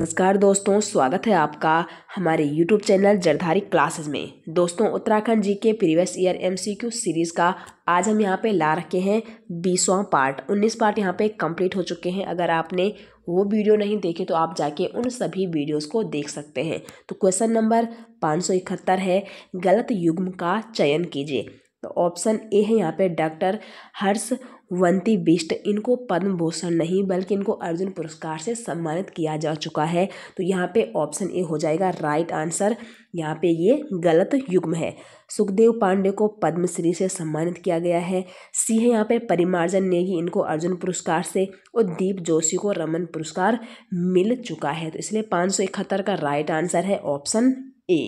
नमस्कार दोस्तों स्वागत है आपका हमारे YouTube चैनल जरधारी क्लासेस में दोस्तों उत्तराखंड जी के प्रीवियस ईयर एम सीरीज़ का आज हम यहाँ पे ला रखे हैं बीसवा पार्ट उन्नीस पार्ट यहाँ पे कंप्लीट हो चुके हैं अगर आपने वो वीडियो नहीं देखे तो आप जाके उन सभी वीडियोस को देख सकते हैं तो क्वेश्चन नंबर पाँच है गलत युग्म का चयन कीजिए तो ऑप्शन ए है यहाँ पे डॉक्टर हर्षवंती बिष्ट इनको पद्म भूषण नहीं बल्कि इनको अर्जुन पुरस्कार से सम्मानित किया जा चुका है तो यहाँ पे ऑप्शन ए हो जाएगा राइट आंसर यहाँ पे ये गलत युग्म है सुखदेव पांडे को पद्मश्री से सम्मानित किया गया है सी है यहाँ पे परिमार्जन नेगी इनको अर्जुन पुरस्कार से और दीप जोशी को रमन पुरस्कार मिल चुका है तो इसलिए पाँच सौ इकहत्तर का राइट आंसर है ऑप्शन ए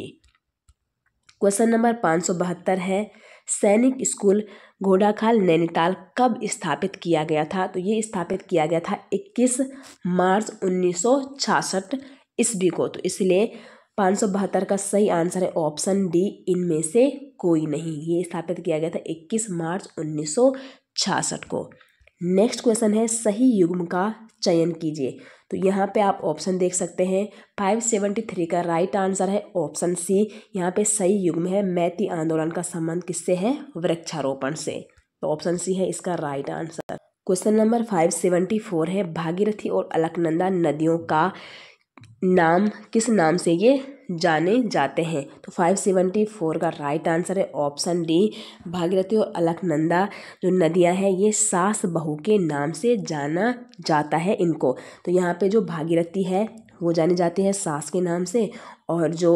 क्वेश्चन नंबर पाँच सौ बहत्तर है सैनिक स्कूल घोड़ाखाल नैनीताल कब स्थापित किया गया था तो ये स्थापित किया गया था 21 मार्च उन्नीस सौ छियासठ ईस्वी को तो इसलिए पाँच सौ बहत्तर का सही आंसर है ऑप्शन डी इनमें से कोई नहीं ये स्थापित किया गया था 21 मार्च उन्नीस सौ को नेक्स्ट क्वेश्चन है सही युग्म का चयन कीजिए तो यहाँ पे आप ऑप्शन देख सकते हैं फाइव सेवेंटी थ्री का राइट आंसर है ऑप्शन सी यहाँ पे सही युग्म है मैती आंदोलन का संबंध किससे है वृक्षारोपण से तो ऑप्शन सी है इसका right answer question number five seventy four है भागीरथी और अलकनंदा नदियों का नाम किस नाम से ये जाने जाते हैं तो फाइव सेवेंटी फोर का राइट आंसर है ऑप्शन डी भागीरथी और अलकनंदा जो नदियाँ हैं ये सास बहू के नाम से जाना जाता है इनको तो यहाँ पे जो भागीरथी है वो जानी जाती है सास के नाम से और जो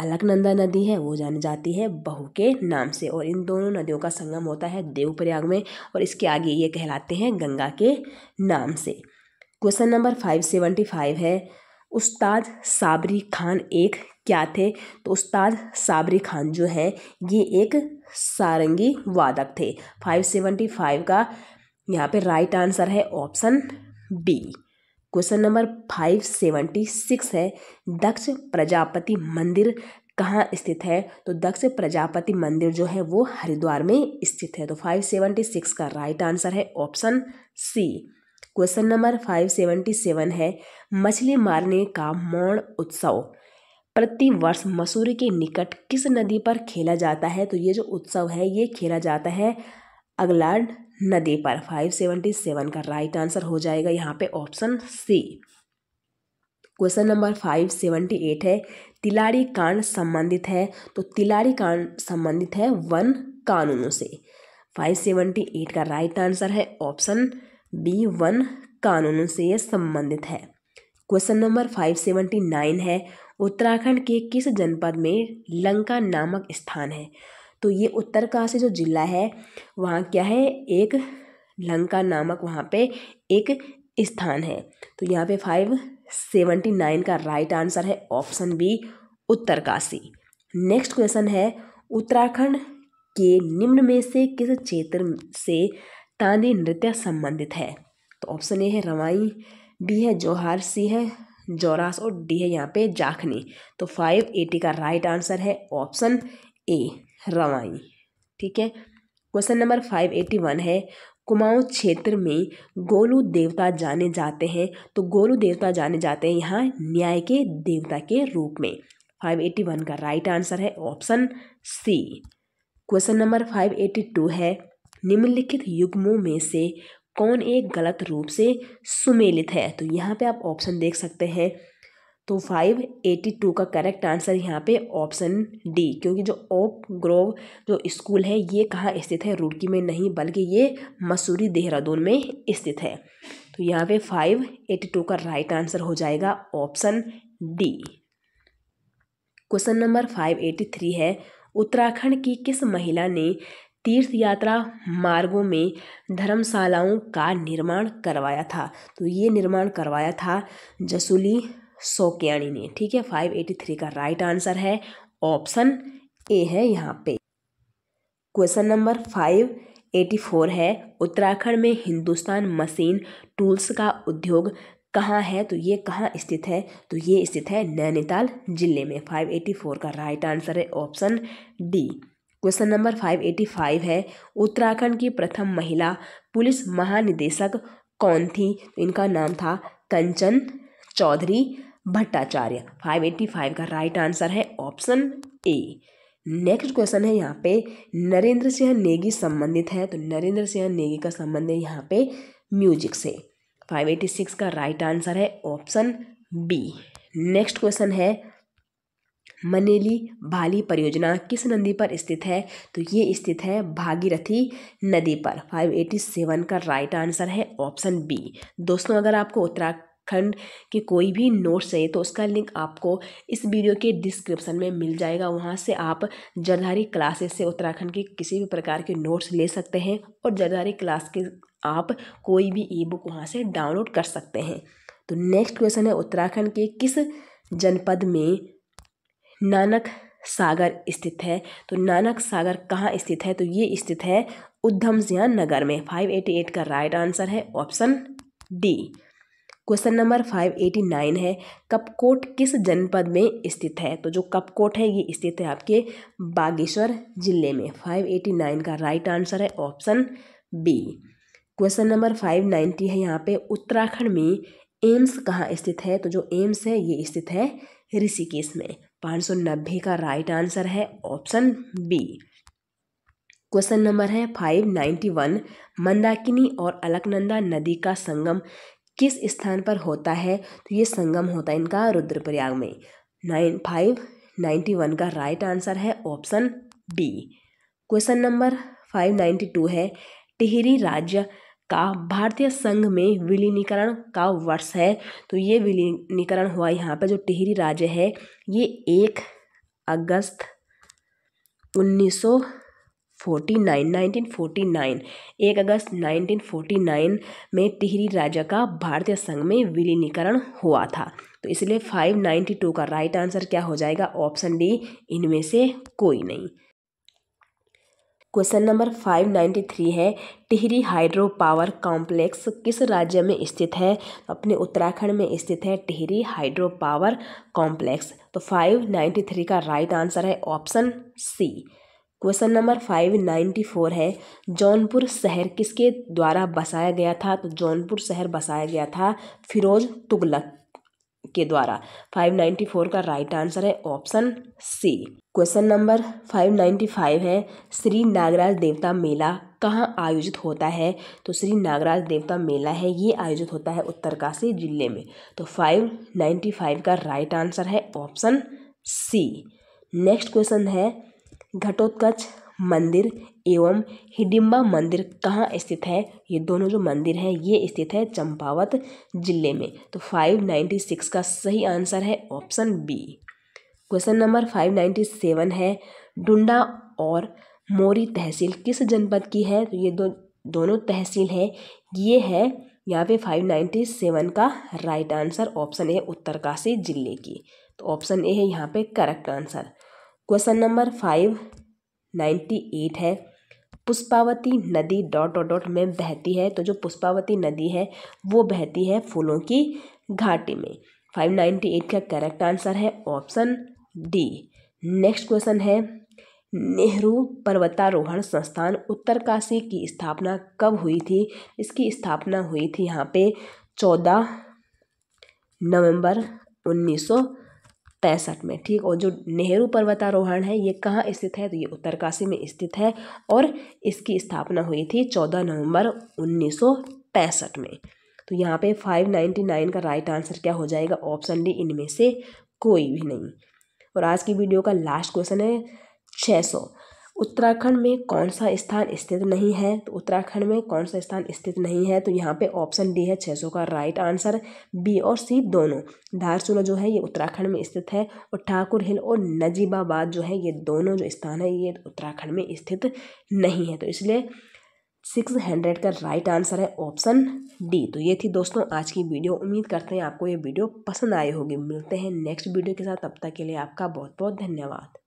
अलकनंदा नदी है वो जानी जाती है बहू के नाम से और इन दोनों नदियों का संगम होता है देवप्रयाग में और इसके आगे ये कहलाते हैं गंगा के नाम से question number five seventy five है उस्ताद साबरी खान एक क्या थे तो उस्ताद साबरी खान जो है ये एक सारंगी वादक थे 575 का यहाँ पे राइट आंसर है ऑप्शन बी क्वेश्चन नंबर 576 है दक्ष प्रजापति मंदिर कहाँ स्थित है तो दक्ष प्रजापति मंदिर जो है वो हरिद्वार में स्थित है तो 576 का राइट आंसर है ऑप्शन सी क्वेश्चन नंबर 577 है मछली मारने का मौन उत्सव प्रतिवर्ष मसूरी के निकट किस नदी पर खेला जाता है तो ये जो उत्सव है ये खेला जाता है अगलाड नदी पर 577 का राइट आंसर हो जाएगा यहाँ पे ऑप्शन सी क्वेश्चन नंबर 578 है तिलाड़ी कांड संबंधित है तो तिलाड़ी कांड संबंधित है वन कानूनों से 578 का राइट आंसर है ऑप्शन बी वन कानूनों से यह संबंधित है क्वेश्चन नंबर 579 है उत्तराखंड के किस जनपद में लंका नामक स्थान है तो ये उत्तरकाशी जो जिला है वहाँ क्या है एक लंका नामक वहाँ पे एक स्थान है तो यहाँ पे फाइव सेवेंटी नाइन का राइट आंसर है option B Uttarkashi next question है उत्तराखंड के निम्न में से किस क्षेत्र से तांदी नृत्य संबंधित है तो ऑप्शन ए है रवाई बी है जोहार सी है जोरास और डी है यहाँ पे जाखनी तो फाइव एटी का राइट आंसर है ऑप्शन ए रवाई ठीक है question number five eighty one है कुमाऊं क्षेत्र में गोलू देवता जाने जाते हैं तो गोलू देवता जाने जाते हैं यहाँ न्याय के देवता के रूप में फाइव एटी वन का राइट आंसर है option C question number five eighty two है निम्नलिखित युग्मों में से कौन एक गलत रूप से सुमेलित है तो यहाँ पे आप ऑप्शन देख सकते हैं तो फाइव एटी टू का करेक्ट आंसर यहाँ पे ऑप्शन डी क्योंकि जो ओक ग्रोव जो स्कूल है ये कहाँ स्थित है रुड़की में नहीं बल्कि ये मसूरी देहरादून में स्थित है तो यहाँ पे फाइव एटी टू का राइट आंसर हो जाएगा option D question number five eighty three है उत्तराखंड की किस महिला ने तीर्थ यात्रा मार्गों में धर्मशालाओं का निर्माण करवाया था तो ये निर्माण करवाया था जसुली सोकियाणी ने ठीक है 583 का राइट आंसर है ऑप्शन ए है यहाँ पे question number five eighty four है उत्तराखंड में हिंदुस्तान मशीन टूल्स का उद्योग कहाँ है तो ये कहाँ स्थित है तो ये स्थित है नैनीताल जिले में फाइव एटी फोर का राइट आंसर है option D question number five eighty five है उत्तराखंड की प्रथम महिला पुलिस महानिदेशक कौन थी तो इनका नाम था कंचन चौधरी भट्टाचार्य फाइव फाइव का राइट आंसर है ऑप्शन ए नेक्स्ट क्वेश्चन है यहाँ पे नरेंद्र सिंह नेगी संबंधित है तो नरेंद्र सिंह नेगी का संबंध है यहाँ पे म्यूजिक से फाइव एटी सिक्स का राइट आंसर है ऑप्शन बी नेक्स्ट क्वेश्चन है मनेली भाली परियोजना किस नदी पर स्थित है तो ये स्थित है भागीरथी नदी पर 587 का राइट आंसर है ऑप्शन बी दोस्तों अगर आपको उत्तराखंड के कोई भी नोट्स चाहिए तो उसका लिंक आपको इस वीडियो के डिस्क्रिप्शन में मिल जाएगा वहाँ से आप जरधारी क्लासेस से उत्तराखंड के किसी भी प्रकार के नोट्स ले सकते हैं और जरधारी क्लास के आप कोई भी ई बुक वहाँ से डाउनलोड कर सकते हैं तो नेक्स्ट क्वेश्चन है उत्तराखंड के किस जनपद में नानक सागर स्थित है तो नानक सागर कहाँ स्थित है तो ये स्थित है उद्धम सिंह नगर में फाइव एटी एट का राइट आंसर है option D question number five eighty nine है कपकोट किस जनपद में स्थित है तो जो कपकोट है ये स्थित है आपके बागेश्वर जिले में फाइव एटी नाइन का राइट आंसर है option B question number five ninety है यहाँ पे उत्तराखंड में एम्स कहाँ स्थित है तो जो एम्स है ये स्थित है ऋषिकेश में पाँच सौ नब्बे का राइट आंसर है ऑप्शन बी क्वेश्चन नंबर है फाइव नाइन्टी वन मंदाकिनी और अलकनंदा नदी का संगम किस स्थान पर होता है तो ये संगम होता है इनका रुद्रप्रयाग में नाइन फाइव नाइन्टी वन का राइट आंसर है option B question number five ninety two है टिहरी राज्य का भारतीय संघ में विलीनीकरण का वर्ष है तो ये विलीनीकरण हुआ यहाँ पर जो टिहरी राज्य है ये एक अगस्त उन्नीस सौ forty nine nineteen forty nine एक अगस्त नाइनटीन फोर्टी नाइन में टिहरी राज्य का भारतीय संघ में विलीनीकरण हुआ था तो इसलिए फाइव नाइन्टी टू का राइट आंसर क्या हो जाएगा ऑप्शन डी इनमें से कोई नहीं question number five ninety three है टिहरी हाइड्रो पावर कॉम्प्लेक्स किस राज्य में स्थित है तो अपने उत्तराखंड में स्थित है टिहरी हाइड्रो पावर कॉम्प्लेक्स तो फाइव नाइन्टी थ्री का राइट आंसर है option C question number five ninety four है जौनपुर शहर किसके द्वारा बसाया गया था तो जौनपुर शहर बसाया गया था फिरोज तुगलक के द्वारा 594 का राइट आंसर है ऑप्शन सी क्वेश्चन नंबर 595 है श्री नागराज देवता मेला कहाँ आयोजित होता है तो श्री नागराज देवता मेला है ये आयोजित होता है उत्तरकाशी जिले में तो 595 का राइट आंसर है ऑप्शन सी नेक्स्ट क्वेश्चन है घटोत्कच मंदिर एवं हिडिम्बा मंदिर कहाँ स्थित है ये दोनों जो मंदिर हैं ये स्थित है चंपावत जिले में तो फाइव नाइन्टी सिक्स का सही आंसर है option B question number five ninety seven है डुंडा और मोरी तहसील किस जनपद की है तो ये दो दोनों तहसील है ये है यहाँ पे फाइव नाइन्टी सेवन का right answer option A Uttarkashi जिले की तो ऑप्शन ए है यहाँ पे correct answer question number five ninety eight है पुष्पावती नदी डॉट डॉट डॉट में बहती है तो जो पुष्पावती नदी है वो बहती है फूलों की घाटी में फाइव नाइन्टी एट का करेक्ट आंसर है ऑप्शन डी नेक्स्ट क्वेश्चन है नेहरू पर्वतारोहण संस्थान उत्तरकाशी की स्थापना कब हुई थी इसकी स्थापना हुई थी यहाँ पे चौदह नवंबर उन्नीस सौ पैंसठ में ठीक और जो नेहरू पर्वतारोहण है ये कहाँ स्थित है तो ये उत्तरकाशी में स्थित है और इसकी स्थापना हुई थी चौदह नवंबर उन्नीस में तो यहाँ पे फाइव नाइन्टी नाइन का राइट आंसर क्या हो जाएगा ऑप्शन डी इनमें से कोई भी नहीं और आज की वीडियो का लास्ट क्वेश्चन है छः सौ उत्तराखंड में कौन सा स्थान स्थित नहीं है तो उत्तराखंड में कौन सा स्थान स्थित नहीं है तो यहाँ पे ऑप्शन डी है छः सौ का राइट आंसर बी और सी दोनों धारचूला जो है ये उत्तराखंड में स्थित है और ठाकुर हिल और नजीबाबाद जो है ये दोनों जो स्थान है ये उत्तराखंड में स्थित नहीं है तो इसलिए सिक्स हंड्रेड का राइट आंसर है ऑप्शन डी तो ये थी दोस्तों आज की वीडियो उम्मीद करते हैं आपको ये वीडियो पसंद आई होगी मिलते हैं नेक्स्ट वीडियो के साथ तब तक के लिए आपका बहुत बहुत धन्यवाद